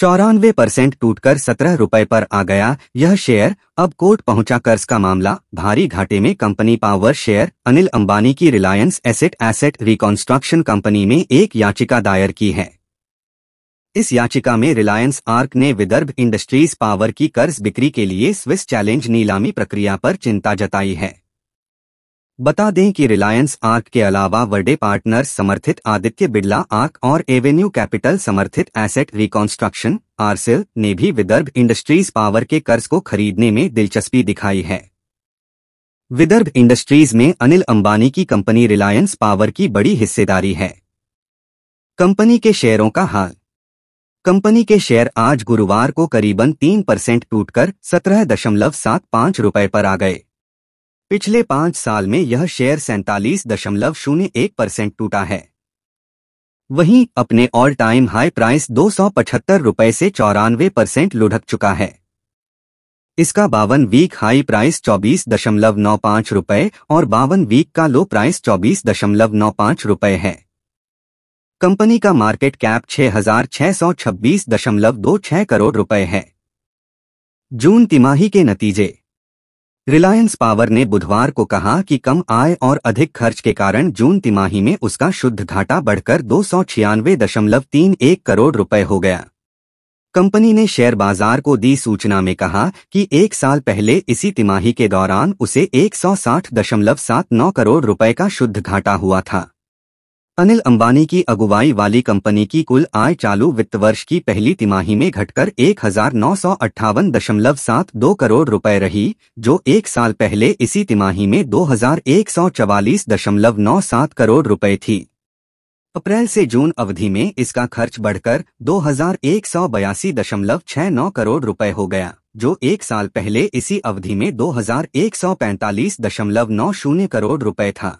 चौरानवे परसेंट टूटकर सत्रह रुपए पर आ गया यह शेयर अब कोर्ट पहुंचा कर्ज का मामला भारी घाटे में company power share Anil Ambani की Reliance asset asset reconstruction company में एक याचिका दायर की है इस याचिका में रिलायंस आर्क ने विदर्भ इंडस्ट्रीज पावर की कर्ज बिक्री के लिए स्विस चैलेंज नीलामी प्रक्रिया पर चिंता जताई है बता दें कि रिलायंस आर्क के अलावा वर्डे पार्टनर्स समर्थित आदित्य बिड़ला आर्क और एवेन्यू कैपिटल समर्थित एसेट रिकॉन्स्ट्रक्शन आरसेल ने भी विदर्भ इंडस्ट्रीज पावर के कर्ज को खरीदने में दिलचस्पी दिखाई है विदर्भ इंडस्ट्रीज में अनिल अंबानी की कंपनी रिलायंस पावर की बड़ी हिस्सेदारी है कंपनी के शेयरों का हाल कंपनी के शेयर आज गुरुवार को करीबन तीन परसेंट टूटकर सत्रह दशमलव सात पाँच रुपये पर आ गए पिछले पांच साल में यह शेयर सैंतालीस दशमलव शून्य एक परसेंट टूटा है वहीं अपने ऑल टाइम हाई प्राइस दो सौ पचहत्तर रुपए से चौरानवे परसेंट लुढ़क चुका है इसका बावन वीक हाई प्राइस चौबीस दशमलव नौ पांच रुपये और बावन वीक का लो प्राइस चौबीस दशमलव नौ पांच रुपये है कंपनी का मार्केट कैप छह हजार छह सौ छब्बीस दशमलव दो छह करोड़ रुपए है जून तिमाही के नतीजे रिलायंस पावर ने बुधवार को कहा कि कम आय और अधिक खर्च के कारण जून तिमाही में उसका शुद्ध घाटा बढ़कर दो करोड़ रुपए हो गया कंपनी ने शेयर बाजार को दी सूचना में कहा कि एक साल पहले इसी तिमाही के दौरान उसे 160.79 करोड़ रुपए का शुद्ध घाटा हुआ था अनिल अंबानी की अगुवाई वाली कंपनी की कुल आय चालू वित्त वर्ष की पहली तिमाही में घटकर एक करोड़ रुपए रही जो एक साल पहले इसी तिमाही में दो करोड़ रुपए थी अप्रैल से जून अवधि में इसका खर्च बढ़कर दो करोड़ रुपए हो गया जो एक साल पहले इसी अवधि में दो करोड़ रुपए था